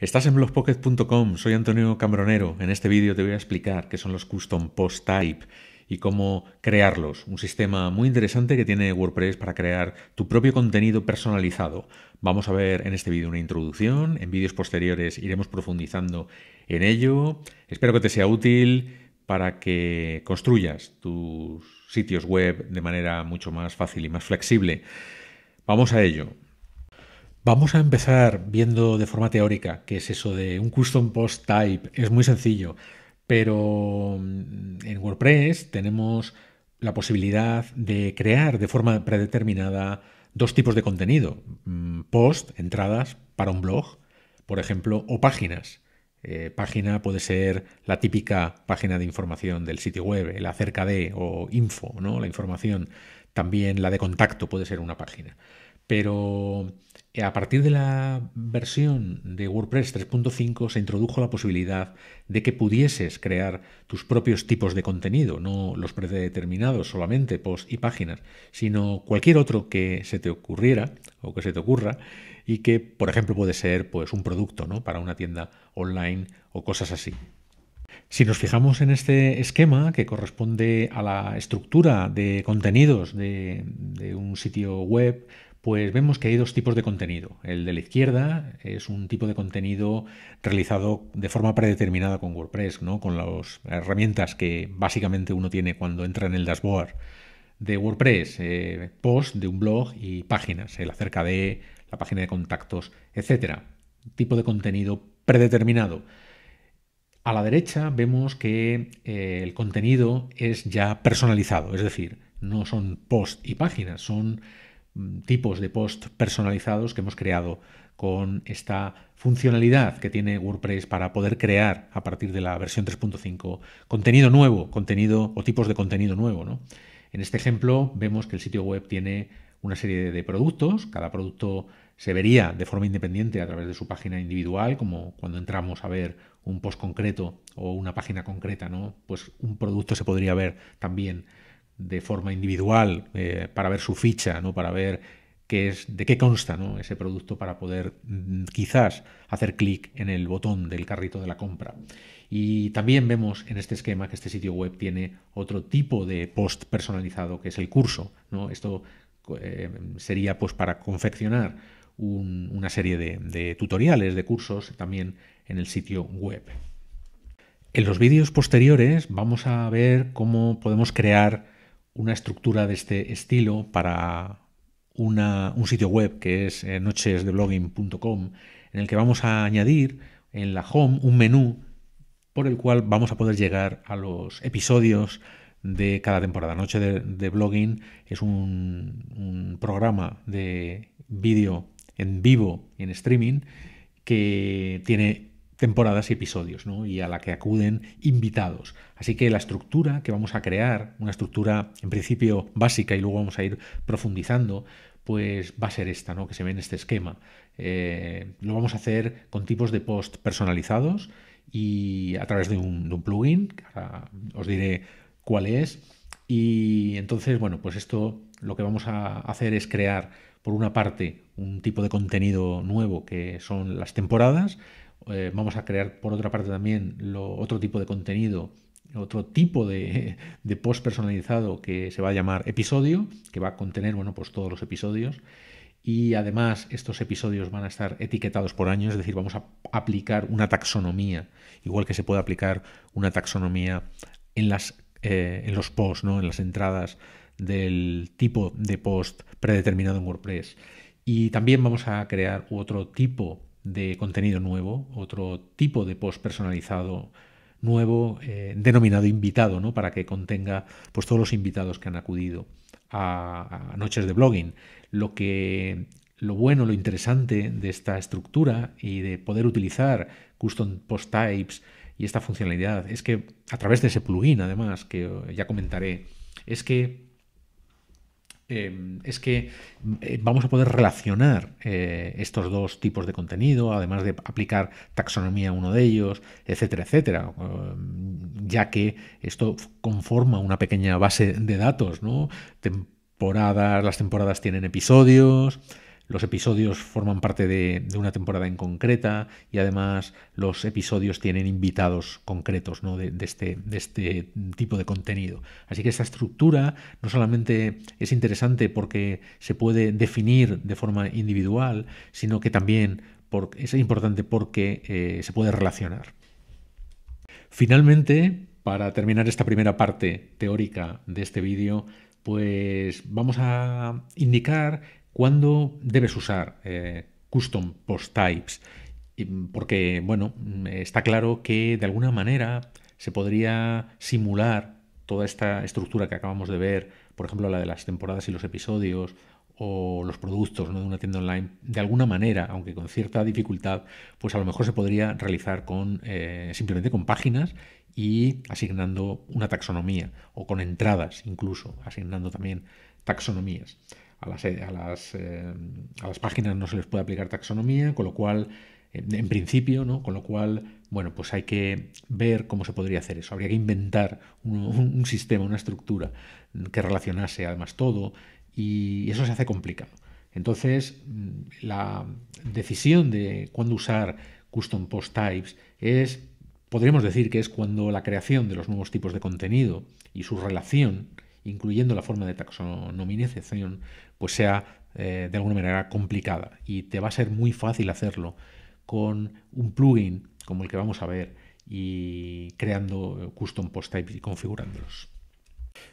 Estás en blogpocket.com, soy Antonio Cambronero. En este vídeo te voy a explicar qué son los custom post type y cómo crearlos. Un sistema muy interesante que tiene WordPress para crear tu propio contenido personalizado. Vamos a ver en este vídeo una introducción, en vídeos posteriores iremos profundizando en ello. Espero que te sea útil para que construyas tus sitios web de manera mucho más fácil y más flexible. Vamos a ello. Vamos a empezar viendo de forma teórica qué es eso de un custom post type. Es muy sencillo, pero mm, en WordPress tenemos la posibilidad de crear de forma predeterminada dos tipos de contenido. Mm, post, entradas para un blog, por ejemplo, o páginas. Eh, página puede ser la típica página de información del sitio web, la acerca de o info, ¿no? La información. También la de contacto puede ser una página. Pero eh, a partir de la versión de WordPress 3.5 se introdujo la posibilidad de que pudieses crear tus propios tipos de contenido, no los predeterminados solamente, post y páginas, sino cualquier otro que se te ocurriera o que se te ocurra y que, por ejemplo, puede ser pues, un producto ¿no? para una tienda online o cosas así. Si nos fijamos en este esquema que corresponde a la estructura de contenidos de, un sitio web, pues vemos que hay dos tipos de contenido. El de la izquierda es un tipo de contenido realizado de forma predeterminada con WordPress, ¿no? con las herramientas que básicamente uno tiene cuando entra en el dashboard de WordPress, eh, post de un blog y páginas, el acerca de la página de contactos, etc. Tipo de contenido predeterminado. A la derecha vemos que eh, el contenido es ya personalizado, es decir, no son post y páginas, son mm, tipos de post personalizados que hemos creado con esta funcionalidad que tiene WordPress para poder crear a partir de la versión 3.5 contenido nuevo, contenido o tipos de contenido nuevo. En este ejemplo vemos que el sitio web tiene una serie de productos, cada producto se vería de forma independiente a través de su página individual, como cuando entramos a ver un post concreto o una página concreta, ¿no? Pues un producto se podría ver también de forma individual eh, para ver su ficha, ¿no? Para ver qué es, de qué consta ¿no? ese producto para poder mm, quizás hacer clic en el botón del carrito de la compra. Y también vemos en este esquema que este sitio web tiene otro tipo de post personalizado que es el curso. ¿no? Esto eh, sería pues para confeccionar una serie de, tutoriales, de cursos también en el sitio web. En los vídeos posteriores vamos a ver cómo podemos crear una estructura de este estilo para un sitio web que es eh, nochesdeblogging.com, en el que vamos a añadir en la home un menú por el cual vamos a poder llegar a los episodios de cada temporada. Noche de, Blogging es un, un programa de vídeo en vivo, en streaming, que tiene temporadas y episodios, Y a la que acuden invitados. Así que la estructura que vamos a crear, una estructura en principio básica y luego vamos a ir profundizando, pues va a ser esta, ¿no? Que se ve en este esquema. Eh, lo vamos a hacer con tipos de post personalizados y a través de un, plugin, os diré cuál es. Y entonces, bueno, pues esto lo que vamos a hacer es crear por una parte, un tipo de contenido nuevo que son las temporadas. Eh, vamos a crear, por otra parte, también otro tipo de contenido, otro tipo de, post personalizado que se va a llamar episodio, que va a contener bueno, pues todos los episodios. Y además estos episodios van a estar etiquetados por año, es decir, vamos a aplicar una taxonomía, igual que se puede aplicar una taxonomía en, eh, en los posts, ¿no? en las entradas del tipo de post predeterminado en WordPress. Y también vamos a crear otro tipo de contenido nuevo, otro tipo de post personalizado nuevo, eh, denominado invitado, ¿no? para que contenga pues, todos los invitados que han acudido a, noches de blogging. Lo que lo bueno, lo interesante de esta estructura y de poder utilizar custom post types y esta funcionalidad es que a través de ese plugin, además, que ya comentaré, es que Em, es que eh, vamos a poder relacionar eh, estos dos tipos de contenido, además de aplicar taxonomía a uno de ellos, etcétera, etcétera, em, ya que esto conforma una pequeña base de datos, ¿no? Temporadas, las temporadas tienen episodios, los episodios forman parte de, una temporada en concreta y además los episodios tienen invitados concretos ¿no? de, este, este, tipo de contenido. Así que esta estructura no solamente es interesante porque se puede definir de forma individual, sino que también es importante porque eh, se puede relacionar. Finalmente, para terminar esta primera parte teórica de este vídeo, pues vamos a indicar ¿Cuándo debes usar eh, custom post types? Mm, porque, bueno, mm, está claro que de alguna manera se podría simular toda esta estructura que acabamos de ver, por ejemplo, la de las temporadas y los episodios o los productos de una tienda online, de alguna manera, aunque con cierta dificultad, pues a lo mejor se podría realizar con eh, simplemente con páginas y asignando una taxonomía o con entradas incluso, asignando también taxonomías a las, eh, eh, a las, páginas no se les puede aplicar taxonomía, con lo cual, en, principio, ¿no? Con lo cual, bueno, pues hay que ver cómo se podría hacer eso. Habría que inventar un sistema, una estructura que relacionase además todo y eso se hace complicado. Entonces, mm, la decisión de cuándo usar custom post types es, podríamos decir que es cuando la creación de los nuevos tipos de contenido y su relación incluyendo la forma de taxonomización, pues sea eh, de alguna manera complicada. Y te va a ser muy fácil hacerlo con un plugin como el que vamos a ver y creando custom post types y configurándolos.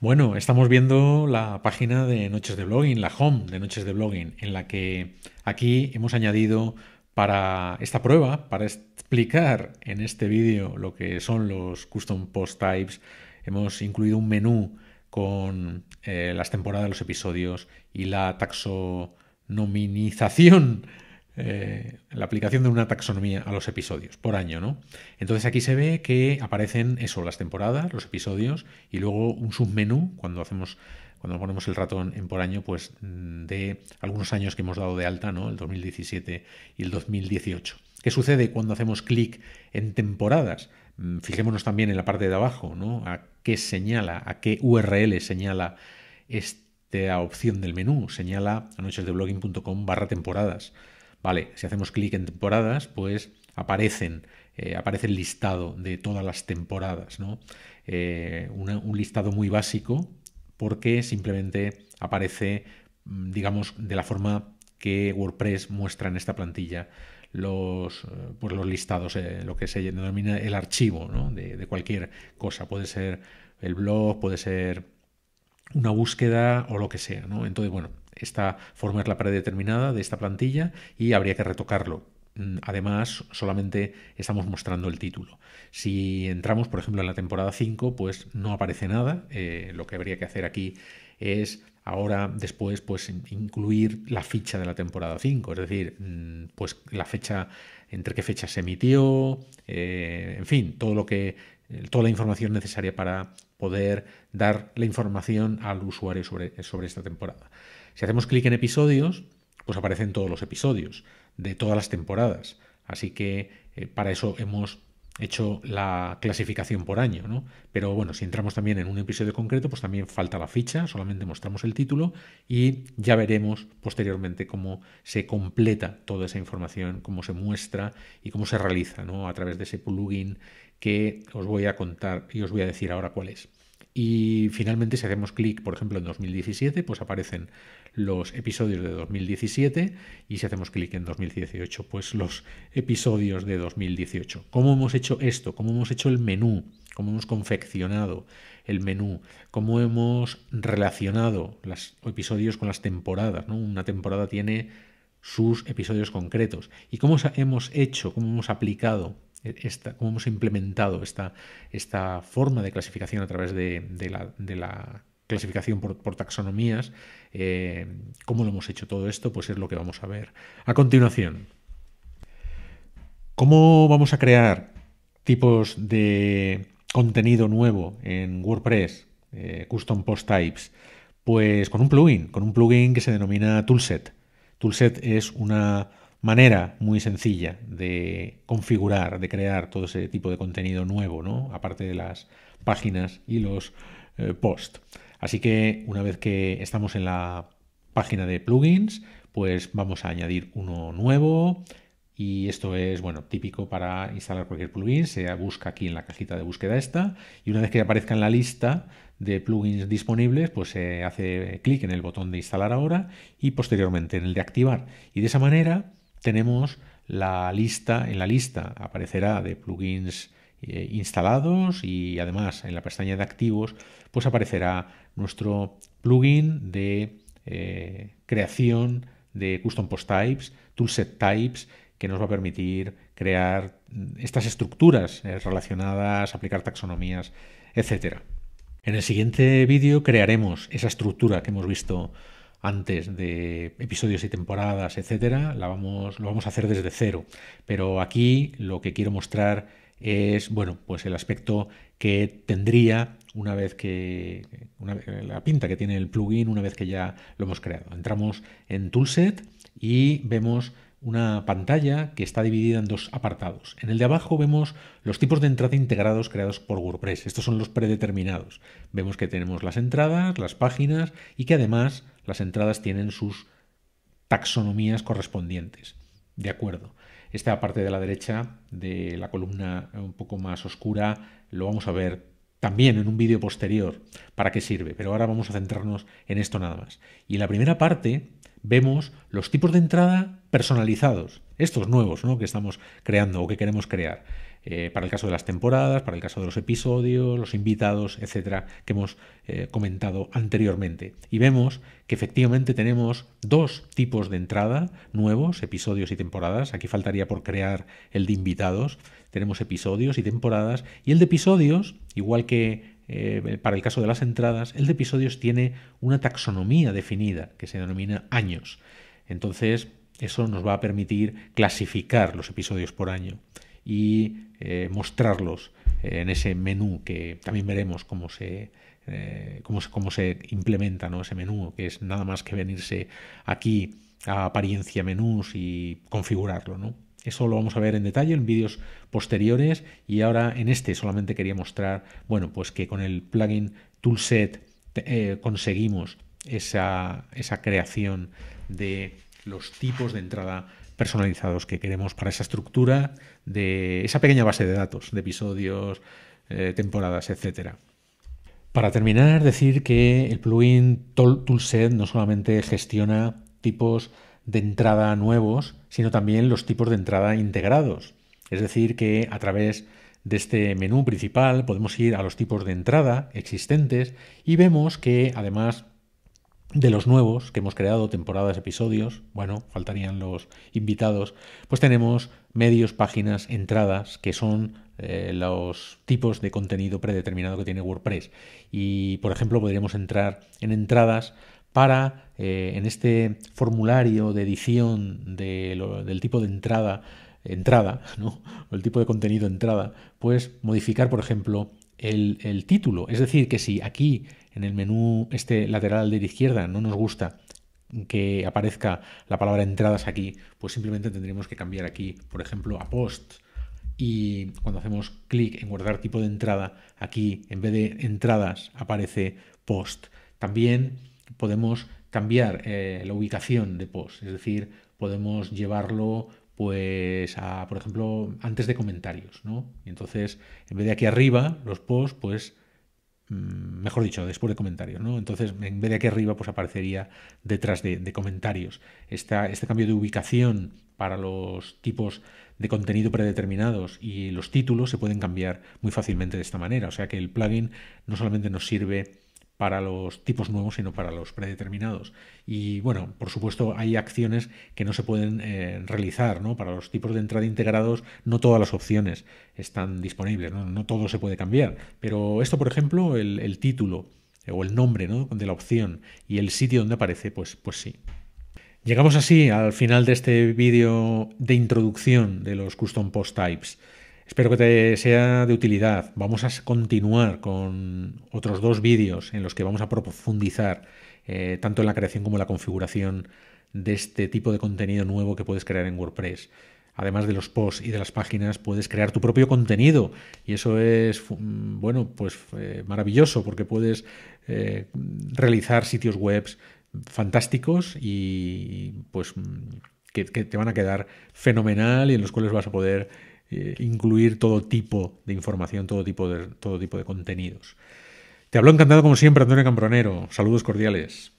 Bueno, estamos viendo la página de Noches de Blogging, la home de Noches de Blogging, en la que aquí hemos añadido para esta prueba, para explicar en este vídeo lo que son los custom post types, hemos incluido un menú con eh, las temporadas, los episodios y la taxonomización, eh, la aplicación de una taxonomía a los episodios por año, ¿no? Entonces aquí se ve que aparecen eso, las temporadas, los episodios y luego un submenú cuando hacemos cuando ponemos el ratón en por año, pues de algunos años que hemos dado de alta, ¿no? El 2017 y el 2018. ¿Qué sucede cuando hacemos clic en temporadas? Mm, fijémonos también en la parte de abajo, ¿no? A qué señala, a qué URL señala esta opción del menú. Señala anochesdeblogging.com barra temporadas. Vale, si hacemos clic en temporadas, pues aparecen, eh, aparece el listado de todas las temporadas, ¿no? Eh, un listado muy básico porque simplemente aparece, mm, digamos, de la forma que WordPress muestra en esta plantilla los, eh, por pues los listados, eh, lo que se denomina el archivo de, cualquier cosa. Puede ser el blog, puede ser una búsqueda o lo que sea. ¿no? Entonces, bueno, esta forma es la predeterminada de esta plantilla y habría que retocarlo Mm, además, solamente estamos mostrando el título. Si entramos, por ejemplo, en la temporada 5, pues no aparece nada. Eh, lo que habría que hacer aquí es ahora, después, pues incluir la ficha de la temporada 5, es decir, mm, pues la fecha, entre qué fecha se emitió, eh, en fin, todo lo que, eh, toda la información necesaria para poder dar la información al usuario sobre, sobre esta temporada. Si hacemos clic en episodios, pues aparecen todos los episodios de todas las temporadas. Así que eh, para eso hemos hecho la clasificación por año, ¿no? Pero bueno, si entramos también en un episodio concreto, pues también falta la ficha, solamente mostramos el título y ya veremos posteriormente cómo se completa toda esa información, cómo se muestra y cómo se realiza, ¿no? A través de ese plugin que os voy a contar y os voy a decir ahora cuál es. Y finalmente, si hacemos clic, por ejemplo, en 2017, pues aparecen los episodios de 2017 y si hacemos clic en 2018, pues los episodios de 2018. ¿Cómo hemos hecho esto? ¿Cómo hemos hecho el menú? ¿Cómo hemos confeccionado el menú? ¿Cómo hemos relacionado los episodios con las temporadas? Una temporada tiene sus episodios concretos. ¿Y cómo hemos hecho, cómo hemos aplicado e-, cómo hemos implementado esta, esta forma de clasificación a través de, la, clasificación por, taxonomías, eh, cómo lo hemos hecho todo esto, pues es lo que vamos a ver. A continuación, ¿cómo vamos a crear tipos de contenido nuevo en WordPress, eh, Custom Post Types? Pues con un plugin, con un plugin que se denomina Toolset. Toolset es una manera muy sencilla de configurar, de crear todo ese tipo de contenido nuevo, ¿no? aparte de las páginas y los eh, posts. Así que una vez que estamos en la página de plugins, pues vamos a añadir uno nuevo. Y esto es, bueno, típico para instalar cualquier plugin. Se busca aquí en la cajita de búsqueda esta. Y una vez que aparezca en la lista de plugins disponibles, pues se hace clic en el botón de instalar ahora y posteriormente en el de activar. Y de esa manera tenemos la lista, en la lista aparecerá de plugins eh, instalados y además en la pestaña de activos pues aparecerá nuestro plugin de eh, creación de custom post types, toolset types que nos va a permitir crear mm, estas estructuras eh, relacionadas, aplicar taxonomías, etc. En el siguiente vídeo crearemos esa estructura que hemos visto antes de episodios y temporadas, etcétera, lo vamos a hacer desde cero. Pero aquí lo que quiero mostrar es, bueno, pues el aspecto que tendría una vez que la pinta que tiene el plugin una vez que ya lo hemos creado. Entramos en Toolset y vemos una pantalla que está dividida en dos apartados. En el de abajo vemos los tipos de entrada integrados creados por WordPress. Estos son los predeterminados. Vemos que tenemos las entradas, las páginas y que además las entradas tienen sus taxonomías correspondientes. De acuerdo. Esta parte de la derecha de la columna un poco más oscura lo vamos a ver también en un vídeo posterior para qué sirve, pero ahora vamos a centrarnos en esto nada más. Y en la primera parte vemos los tipos de entrada personalizados, estos nuevos ¿no? que estamos creando o que queremos crear. Eh, para el caso de las temporadas, para el caso de los episodios, los invitados, etcétera, que hemos eh, comentado anteriormente. Y vemos que efectivamente tenemos dos tipos de entrada nuevos, episodios y temporadas. Aquí faltaría por crear el de invitados. Tenemos episodios y temporadas. Y el de episodios, igual que eh, para el caso de las entradas, el de episodios tiene una taxonomía definida que se denomina años. Entonces, eso nos va a permitir clasificar los episodios por año y eh, mostrarlos eh, en ese menú que también veremos eh, cómo se, cómo, se implementa ¿no? ese menú, que es nada más que venirse aquí a apariencia menús y configurarlo. ¿no? Eso lo vamos a ver en detalle en vídeos posteriores y ahora en este solamente quería mostrar, bueno, pues que con el plugin Toolset conseguimos esa, esa creación de los tipos de entrada personalizados que queremos para esa estructura de esa pequeña base de datos, de episodios, eh, temporadas, etc. Para terminar, decir que el plugin Toolset no solamente gestiona tipos de entrada nuevos, sino también los tipos de entrada integrados. Es decir, que a través de este menú principal podemos ir a los tipos de entrada existentes y vemos que además de los nuevos que hemos creado, temporadas, episodios, bueno, faltarían los invitados, pues tenemos medios, páginas, entradas, que son eh, los tipos de contenido predeterminado que tiene WordPress. Y, por ejemplo, podríamos entrar en entradas para, eh, en este formulario de edición del tipo de entrada, entrada, ¿no? O el tipo de contenido entrada, pues modificar, por ejemplo, el, título. Es decir, que si aquí en el menú este lateral de la izquierda no nos gusta que aparezca la palabra entradas aquí, pues simplemente tendremos que cambiar aquí, por ejemplo, a post. Y cuando hacemos clic en guardar tipo de entrada, aquí en vez de entradas aparece post. También podemos cambiar eh, la ubicación de post, es decir, podemos llevarlo pues a, por ejemplo, antes de comentarios, ¿no? entonces, en vez de aquí arriba, los posts, pues, mm, mejor dicho, después de comentarios, ¿no? Entonces, en vez de aquí arriba, pues aparecería detrás de, comentarios. este cambio de ubicación para los tipos de contenido predeterminados y los títulos se pueden cambiar muy fácilmente de esta manera. O sea que el plugin no solamente nos sirve para los tipos nuevos, sino para los predeterminados. Y bueno, por supuesto, hay acciones que no se pueden eh, realizar, Para los tipos de entrada integrados, no todas las opciones están disponibles, no, todo se puede cambiar. Pero esto, por ejemplo, el, título eh, o el nombre de la opción y el sitio donde aparece, pues, pues sí. Llegamos así al final de este vídeo de introducción de los Custom Post Types. Espero que te sea de utilidad. Vamos a continuar con otros dos vídeos en los que vamos a profundizar eh, tanto en la creación como en la configuración de este tipo de contenido nuevo que puedes crear en WordPress. Además de los posts y de las páginas, puedes crear tu propio contenido y eso es mm, bueno, pues eh, maravilloso porque puedes eh, realizar sitios web fantásticos y pues mm, que te van a quedar fenomenal y en los cuales vas a poder eh, incluir todo tipo de información, todo tipo de, todo tipo de contenidos. Te hablo encantado como siempre Antonio Cambronero. Saludos cordiales.